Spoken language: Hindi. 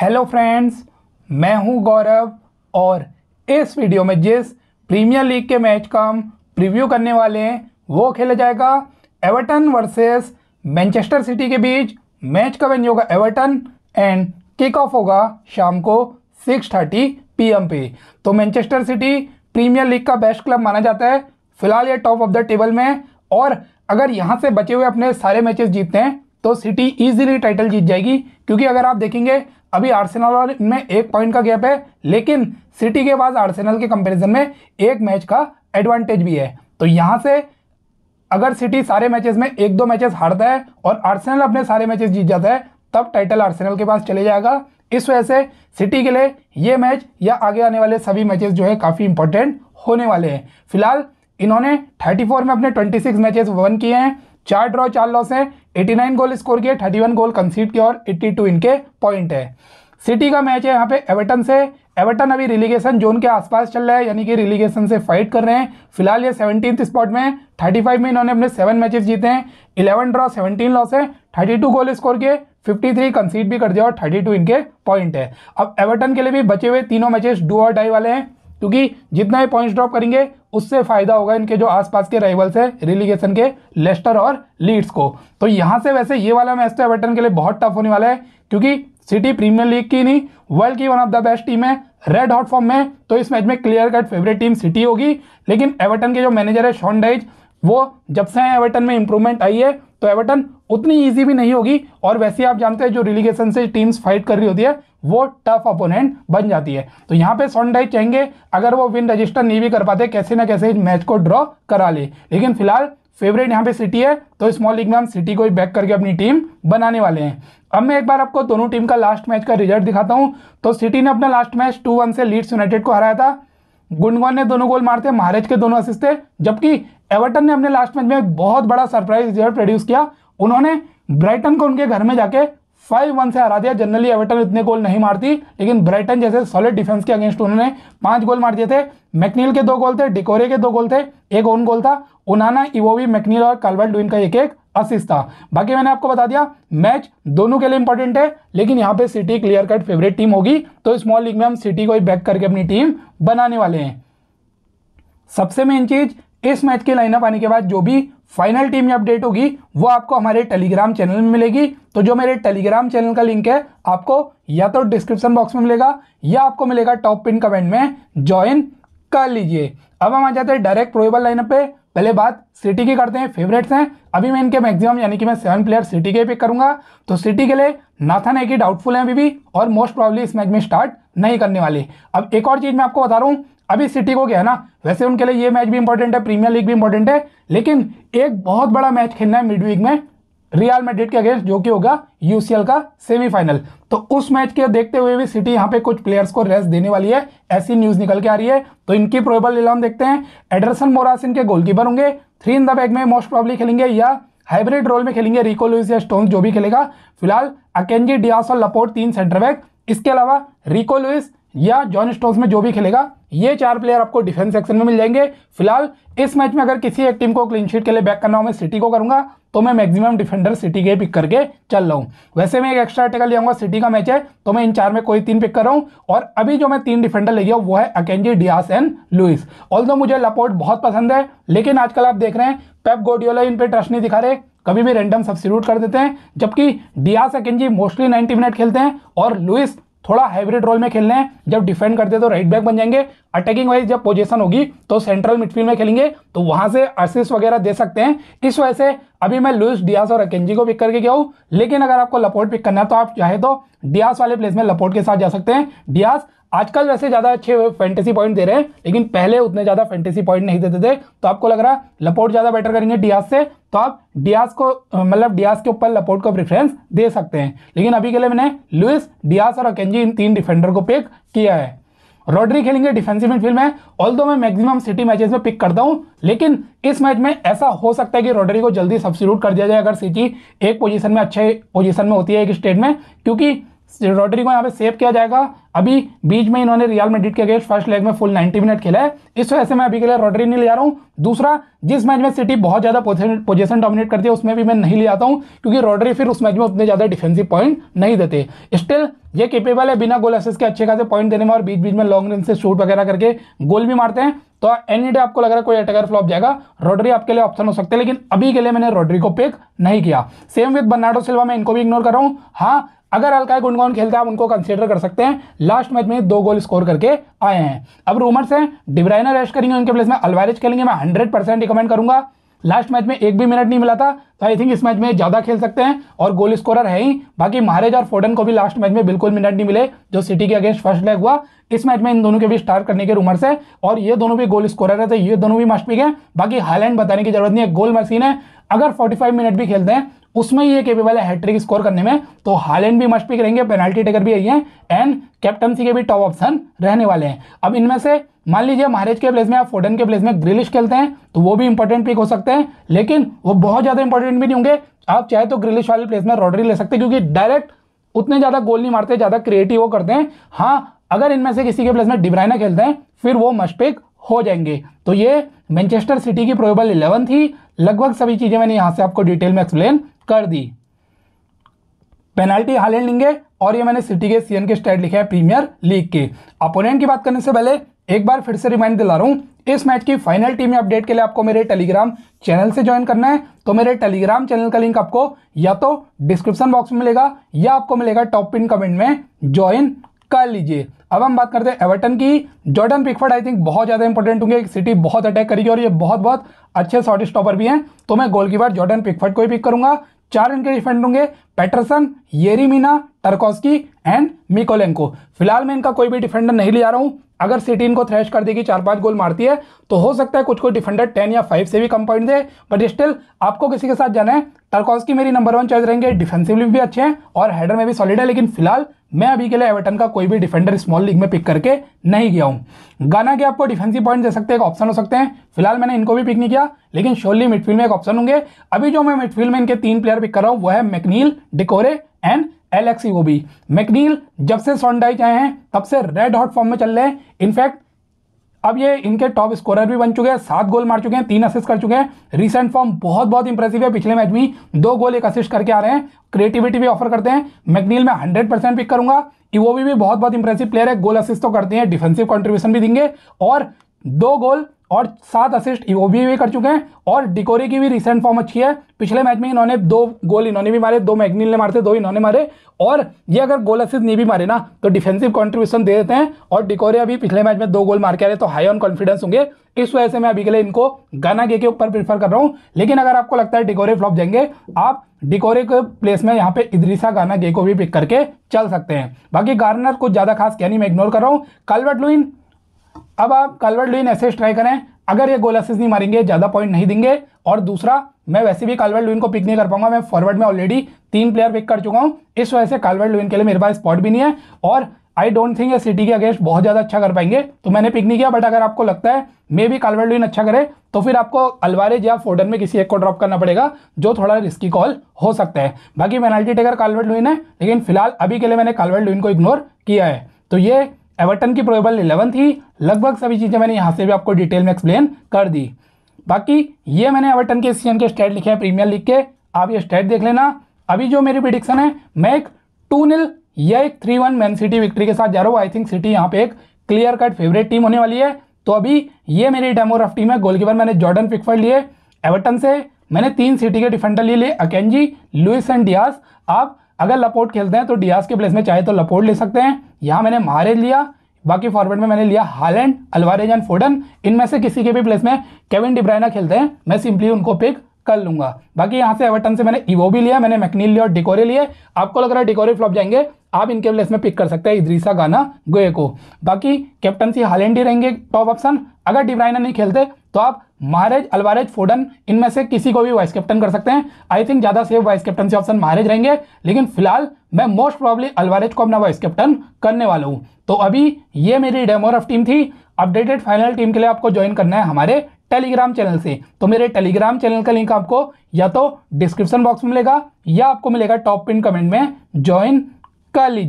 हेलो फ्रेंड्स मैं हूं गौरव और इस वीडियो में जिस प्रीमियर लीग के मैच का हम प्रीव्यू करने वाले हैं वो खेला जाएगा एवर्टन वर्सेस मैनचेस्टर सिटी के बीच मैच का वेन्यू होगा एवर्टन एंड किक ऑफ होगा शाम को 6:30 एम पे तो मैनचेस्टर सिटी प्रीमियर लीग का बेस्ट क्लब माना जाता है फिलहाल ये टॉप ऑफ द टेबल में और अगर यहाँ से बचे हुए अपने सारे मैचेस जीतते हैं तो सिटी इजीली टाइटल जीत जाएगी क्योंकि अगर आप देखेंगे अभी आर्सेनल में एक पॉइंट का गैप है लेकिन सिटी के पास आर्सेनल के कंपैरिजन में एक मैच का एडवांटेज भी है तो यहाँ से अगर सिटी सारे मैचेस में एक दो मैचेस हारता है और आर्सेनल अपने सारे मैचेस जीत जाता है तब टाइटल आर्सेनल के पास चले जाएगा इस वजह से सिटी के लिए ये मैच या आगे आने वाले सभी मैचेस जो है काफ़ी इंपॉर्टेंट होने वाले हैं फिलहाल इन्होंने 34 में अपने 26 मैचेस वन किए हैं चार ड्रॉ चार लॉस हैं 89 गोल स्कोर किए 31 गोल कंसीड किए और 82 इनके पॉइंट है सिटी का मैच है यहाँ पे एवर्टन से एवर्टन अभी रिलीगेशन जोन के आसपास चल रहा है यानी कि रिलीगेशन से फाइट कर रहे हैं फिलहाल ये सेवनटीन स्पॉट में 35 में इन्होंने अपने सेवन मैचेस जीते हैं इलेवन ड्रॉ सेवनटीन लॉस है टू गोल स्कोर किए 53 कंसीड भी कर दिया और 32 इनके पॉइंट है अब एवर्टन के लिए भी बचे हुए तीनों मैचेस डू और डाई वाले हैं क्योंकि जितना ही पॉइंट्स ड्रॉप करेंगे उससे फ़ायदा होगा इनके जो आसपास के राइवल्स हैं रिलीगेशन के लेस्टर और लीड्स को तो यहां से वैसे ये वाला मैच तो एवर्टन के लिए बहुत टफ होने वाला है क्योंकि सिटी प्रीमियर लीग की नहीं वर्ल्ड की one of the best team है रेड हॉट फॉर्म में तो इस मैच में clear cut favourite team City होगी लेकिन एवर्टन के जो मैनेजर है शॉन डाइज वो जब से एवर्टन में इंप्रूवमेंट आई है तो एवर्टन उतनी ईजी भी नहीं होगी और वैसे आप जानते हैं जो रिलीगेशन से टीम्स फाइट कर रही होती है वो टफ अपोनेंट बन जाती है तो यहाँ पे सोनडाइज चाहेंगे अगर वो विन रजिस्टर नहीं भी कर पाते कैसे ना कैसे मैच को ड्रॉ करा ले। लेकिन फिलहाल फेवरेट यहाँ पे सिटी है तो स्मॉल लीग में हम सिटी को ही बैक करके अपनी टीम बनाने वाले हैं अब मैं एक बार आपको दोनों टीम का लास्ट मैच का रिजल्ट दिखाता हूँ तो सिटी ने अपना लास्ट मैच टू वन से लीड्स यूनाइटेड को हराया था गुंडवान ने दोनों गोल मारते महाराज के दोनों असिस्ट थे जबकि एवर्टन ने अपने लास्ट मैच में एक बहुत बड़ा सरप्राइज रिजल्ट प्रोड्यूस किया उन्होंने ब्राइटन को उनके घर में जाके फाइव वन से हरा दिया जनरली एवर्टन इतने गोल नहीं मारती लेकिन ब्राइटन जैसे सॉलिड डिफेंस के अगेंस्ट उन्होंने पांच गोल मार दिए थे मैकनील के दो गोल थे डिकोरे के दो गोल थे एक ओन गोल था उनाना इवोवी मैकनील और कालवर्ट डुइन का एक एक असिस्ट था बाकी मैंने आपको बता दिया मैच दोनों के लिए इंपॉर्टेंट है लेकिन यहाँ पे City clear cut favourite team होगी तो स्मॉल लीग में हम सिटी को ही बैक करके अपनी टीम बनाने वाले हैं सबसे मेन चीज इस मैच की लाइनअप आने के बाद जो भी फाइनल टीम अपडेट होगी वो आपको हमारे टेलीग्राम चैनल में मिलेगी तो जो मेरे टेलीग्राम चैनल का लिंक है आपको या तो डिस्क्रिप्शन बॉक्स में मिलेगा या आपको मिलेगा टॉप पिन कमेंट में ज्वाइन कर लीजिए अब हम आ जाते हैं डायरेक्ट प्रोएबल लाइनअप पे पहले बात सिटी की करते हैं फेवरेट्स हैं अभी मैं इनके मैक्सिमम यानी कि मैं सेवन प्लेयर सिटी के पिक करूंगा तो सिटी के लिए नाथन है कि डाउटफुल है अभी भी और मोस्ट प्रॉब्ली इस मैच में स्टार्ट नहीं करने वाले अब एक और चीज़ मैं आपको बता रहा हूँ अभी सिटी को क्या है ना वैसे उनके लिए ये मैच भी इंपॉर्टेंट है प्रीमियर लीग भी इंपॉर्टेंट है लेकिन एक बहुत बड़ा मैच खेलना है मिड वीक में रियल मेड्रिड के अगेंस्ट जो कि होगा यूसीएल का सेमीफाइनल तो उस मैच के देखते हुए भी सिटी यहां पे कुछ प्लेयर्स को रेस्ट देने वाली है ऐसी न्यूज निकल के आ रही है तो इनकी प्रोबेबल इलेवन देखते हैं एडरसन मोरास इनके गोलकीपर होंगे थ्री इन द बैग में मोस्ट प्रॉब्ली खेलेंगे या हाइब्रिड रोल में खेलेंगे रिको लुइस या स्टोन जो भी खेलेगा फिलहाल अकेंजी डियास और लपोर्ट तीन सेंटर बैग इसके अलावा रिको लुइस या जॉन स्टोन्स में जो भी खेलेगा ये चार प्लेयर आपको डिफेंस सेक्शन में मिल जाएंगे फिलहाल इस मैच में अगर किसी एक टीम को क्लीन शीट के लिए बैक करना हो मैं सिटी को करूंगा तो मैं मैक्सिमम डिफेंडर सिटी के पिक करके चल रहा हूँ वैसे मैं एक एक्स्ट्रा टेकल आऊंगा सिटी का मैच है तो मैं इन चार में कोई तीन पिक कर रहा हूँ और अभी जो मैं तीन डिफेंडर ले गया वो है Akanji Dias and Lewis all मुझे लपोर्ट बहुत पसंद है लेकिन आजकल आप देख रहे हैं पेप गोडियोला इन पर ट्रस्ट नहीं दिखा रहे कभी भी रैंडम सब्सिट्यूट कर देते हैं जबकि डियास अकेंजी मोस्टली 90 मिनट खेलते हैं और लुइस थोड़ा हाइब्रिड रोल में खेलने हैं जब डिफेंड करते तो राइट बैक बन जाएंगे अटैकिंग वाइज जब पोजीशन होगी तो सेंट्रल मिडफील्ड में खेलेंगे तो वहां से असिस्ट वगैरह दे सकते हैं इस वजह से अभी मैं लुइस डियास और अकेजी को पिक करके गया हूँ लेकिन अगर आपको लपोर्ट पिक करना है तो आप चाहे तो डियास वाले प्लेस में लपोर्ट के साथ जा सकते हैं डियास आजकल वैसे ज़्यादा अच्छे फैंटेसी पॉइंट दे रहे हैं लेकिन पहले उतने ज़्यादा फैंटेसी पॉइंट नहीं देते थे तो आपको लग रहा है लपोर्ट ज़्यादा बेटर करेंगे डियास से तो आप डियास को मतलब डियास के ऊपर लपोर्ट को प्रेफरेंस दे सकते हैं लेकिन अभी के लिए मैंने लुइस डियास और अकेंजी इन तीन डिफेंडर को पिक किया है रॉड्री खेलेंगे डिफेंसिव मिडफील्ड में ऑल दो मैं मैक्सिमम सिटी मैचेस में पिक करता हूं लेकिन इस मैच में ऐसा हो सकता है कि रॉड्री को जल्दी सब्सिट्यूट कर दिया जाए अगर सिटी एक पोजीशन में अच्छे पोजीशन में होती है एक स्टेट में क्योंकि रॉड्री को यहाँ पे सेव किया जाएगा अभी बीच में इन्होंने रियल मेड्रिड के अगेंस्ट फर्स्ट लेग में फुल 90 मिनट खेला है इस वजह से मैं अभी के लिए रॉड्री नहीं ले जा रहा हूँ दूसरा जिस मैच में सिटी बहुत ज़्यादा पोजीशन डोमिनेट करती है उसमें भी मैं नहीं ले आता हूँ क्योंकि रॉड्री फिर उस मैच में उतने ज़्यादा डिफेंसिव पॉइंट नहीं देते स्टिल ये केपेबल है बिना गोल एसेस के अच्छे खासे पॉइंट देने में और बीच बीच में लॉन्ग रन से शूट वगैरह करके गोल भी मारते हैं तो एनी डे आपको लग रहा है कोई अटैकर फ्लॉप जाएगा रॉड्री आपके लिए ऑप्शन हो सकते हैं लेकिन अभी के लिए मैंने रॉड्री को पिक नहीं किया सेम विद बर्नाडो सिल्वा मैं इनको भी इग्नोर कर रहा हूँ हाँ अगर अलकाय गुंडगॉन खेलते आप उनको कंसिडर कर सकते हैं लास्ट मैच में दो गोल स्कोर करके आए हैं अब रूमर्स हैं डिब्राइना रेस्ट करेंगे उनके प्लेस में अलवारिज खेलेंगे मैं हंड्रेड परसेंट रिकमेंड करूंगा लास्ट मैच में एक भी मिनट नहीं मिला था तो आई थिंक इस मैच में ज़्यादा खेल सकते हैं और गोल स्कोरर है ही बाकी महारेज और फोर्डन को भी लास्ट मैच में बिल्कुल मिनट नहीं मिले जो सिटी के अगेंस्ट फर्स्ट लेग हुआ इस मैच में इन दोनों के भी स्टार्ट करने के रूमर्स है और ये दोनों भी गोल स्कोरर है तो ये दोनों भी मस्ट पिक है बाकी हाईलैंड बताने की जरूरत नहीं है गोल मशीन है अगर 45 मिनट भी खेलते हैं उसमें ये केपेबल है हैट्रिक स्कोर करने में तो हालैंड भी मस्ट पिक रहेंगे पेनल्टी टेकर भी यही है एंड कैप्टनसी के भी टॉप ऑप्शन रहने वाले हैं अब इनमें से मान लीजिए महारेज के प्लेस में आप फोर्डन के प्लेस में ग्रिलिश खेलते हैं तो वो भी इंपॉर्टेंट पिक हो सकते हैं लेकिन वो बहुत ज़्यादा इंपॉर्टेंट भी नहीं होंगे आप चाहे तो ग्रिलिश वाले प्लेस में रॉडरी ले सकते हैं क्योंकि डायरेक्ट उतने ज़्यादा गोल नहीं मारते ज़्यादा क्रिएटिव वो करते हैं हाँ अगर इनमें से किसी के प्लेस में डिब्राइना खेलते हैं फिर वो मस्ट पिक हो जाएंगे तो ये मैनचेस्टर सिटी की प्रोबेबल इलेवन थी लगभग सभी चीज़ें मैंने यहाँ से आपको डिटेल में एक्सप्लेन कर दी पेनल्टी हालेंड लेंगे और ये मैंने सिटी के सीएन के स्टेट लिखे हैं प्रीमियर लीग के अपोनेंट की बात करने से पहले एक बार फिर से रिमाइंड दिला रहा हूँ इस मैच की फाइनल टीम अपडेट के लिए आपको मेरे टेलीग्राम चैनल से ज्वाइन करना है तो मेरे टेलीग्राम चैनल का लिंक आपको या तो डिस्क्रिप्शन बॉक्स में मिलेगा या आपको मिलेगा टॉप पिन कमेंट में ज्वाइन कर लीजिए अब हम बात करते हैं एवर्टन की जॉर्डन पिकफर्ड आई थिंक बहुत ज़्यादा इंपॉर्टेंट होंगे सिटी बहुत अटैक करेगी और ये बहुत बहुत अच्छे शॉर्ट स्टॉपर भी हैं तो मैं गोलकीपर जॉर्डन पिकफर्ड को ही पिक करूंगा चार इनके डिफेंड होंगे पैटरसन येरीमिना टर्कोस्की एंड मिकोलेंको फिलहाल मैं इनका कोई भी डिफेंडर नहीं ले आ रहा हूं अगर सिटी इनको थ्रेश कर देगी चार पांच गोल मारती है तो हो सकता है कुछ कुछ डिफेंडर टेन या फाइव से भी कम पॉइंट दे बट स्टिल आपको किसी के साथ जाना है टर्कोस्की मेरी नंबर वन चॉइस रहेंगे डिफेंसिवली भी अच्छे हैं और हेडर में भी सॉलिड है लेकिन फिलहाल मैं अभी के लिए एवर्टन का कोई भी डिफेंडर स्मॉल लीग में पिक करके नहीं गया हूँ गाना के आपको डिफेंसिव पॉइंट दे सकते हैं एक ऑप्शन हो सकते हैं फिलहाल मैंने इनको भी पिक नहीं किया लेकिन श्योरली मिडफील्ड में एक ऑप्शन होंगे अभी जो मैं मिडफील्ड में इनके तीन प्लेयर पिक कर रहा हूँ वो है मैकनील डिकोरे एंड एलेक्सी वो भी मैकनील जब से सॉन्डाइच आए हैं तब से रेड हॉट फॉर्म में चल रहे हैं इनफैक्ट अब ये इनके टॉप स्कोरर भी बन चुके हैं सात गोल मार चुके हैं तीन असिस्ट कर चुके हैं रिसेंट फॉर्म बहुत बहुत इंप्रेसिव है पिछले मैच में दो गोल एक असिस्ट करके आ रहे हैं क्रिएटिविटी भी ऑफर करते हैं मैकनील में हंड्रेड परसेंट पिक करूंगा वो भी, भी बहुत बहुत इंप्रेसिव प्लेयर है गोल असिस्ट तो करते हैं डिफेंसिव कॉन्ट्रीब्यूशन भी देंगे और दो गोल और सात असिस्ट वो भी, भी कर चुके हैं और डिकोरी की भी रिसेंट फॉर्म अच्छी है पिछले मैच में इन्होंने दो गोल इन्होंने भी मारे दो मैगनील ने मारे दो इन्होंने मारे और ये अगर गोल असिस्ट नहीं भी मारे ना तो डिफेंसिव कॉन्ट्रीब्यूशन दे देते हैं और डिकोरी अभी पिछले मैच में दो गोल मार के आ रहे तो हाई ऑन कॉन्फिडेंस होंगे इस वजह से मैं अभी के लिए इनको गाना गे के ऊपर प्रीफर कर रहा हूँ लेकिन अगर आपको लगता है डिकोरे फ्लॉप जाएंगे आप डिकोरे के प्लेस में यहाँ पे इदरीसा गाना गे को भी पिक करके चल सकते हैं बाकी गार्नर कुछ ज़्यादा खास कहनी नहीं मैं इग्नोर कर रहा हूँ कलवर्ट लुइन अब आप कालवर्ड लुइन ऐसे ट्राई करें अगर ये गोल असिस नहीं मारेंगे ज़्यादा पॉइंट नहीं देंगे और दूसरा मैं वैसे भी कालवर्ट लुइन को पिक नहीं कर पाऊंगा मैं फॉरवर्ड में ऑलरेडी तीन प्लेयर पिक कर चुका हूँ इस वजह से कालवर्ट लुइन के लिए मेरे पास स्पॉट भी नहीं है और आई डोंट थिंक ये सिटी के अगेंस्ट बहुत ज़्यादा अच्छा कर पाएंगे तो मैंने पिक नहीं किया बट अगर आपको लगता है मे भी कालवर्ड लुइन अच्छा करे तो फिर आपको अलवारेज या फोर्डन में किसी एक को ड्रॉप करना पड़ेगा जो थोड़ा रिस्की कॉल हो सकता है बाकी पेनाल्टी टेकर कालवर्ट लुइन है लेकिन फिलहाल अभी के लिए मैंने कालवर्ट लुइन को इग्नोर किया है तो ये एवर्टन की प्रोबेबल इलेवन थी लगभग सभी चीज़ें मैंने यहाँ से भी आपको डिटेल में एक्सप्लेन कर दी बाकी ये मैंने एवर्टन के सीजन के स्टेट लिखे हैं प्रीमियर लीग के आप ये स्टेट देख लेना अभी जो मेरी प्रिडिक्शन है मैं एक टू नील या एक three one Man City victory के साथ जा रहा हूँ आई थिंक सिटी यहाँ पे एक क्लियर कट फेवरेट टीम होने वाली है तो अभी ये मेरी डेमोग्राफ टीम है गोलकीपर मैंने जॉर्डन पिकफर्ड लिए एवर्टन से मैंने तीन सिटी के डिफेंडर लिए लिए अकेंजी लुइस एंड डियास आप अगर लपोर्ट खेलते हैं तो डियाज के प्लेस में चाहे तो लपोर्ट ले सकते हैं यहाँ मैंने मारे लिया बाकी फॉरवर्ड में मैंने लिया हालैंड अलवारेज एंड फोडन इनमें से किसी के भी प्लेस में केविन डिब्राइना खेलते हैं मैं सिंपली उनको पिक कर लूंगा बाकी यहाँ से एवर्टन से मैंने इवो भी लिया मैंने मैकनील लिया और डिकोरे लिए आपको लग रहा है डिकोरे फ्लॉप जाएंगे आप इनके प्लेस में पिक कर सकते हैं इद्रीसा गाना गोए को बाकी कैप्टनसी हालैंड ही रहेंगे टॉप ऑप्शन अगर डिब्राइना नहीं खेलते तो आप महारेज अलवारेज फोडन इनमें से किसी को भी वाइस कैप्टन कर सकते हैं आई थिंक ज़्यादा सेफ वाइस कैप्टन से ऑप्शन महारेज रहेंगे लेकिन फिलहाल मैं मोस्ट प्रॉब्ली अलवारेज को अपना वाइस कैप्टन करने वाला हूँ तो अभी ये मेरी डेमोर ऑफ टीम थी अपडेटेड फाइनल टीम के लिए आपको ज्वाइन करना है हमारे टेलीग्राम चैनल से तो मेरे टेलीग्राम चैनल का लिंक आपको या तो डिस्क्रिप्शन बॉक्स में मिलेगा या आपको मिलेगा टॉप पिन कमेंट में ज्वाइन कर लीजिए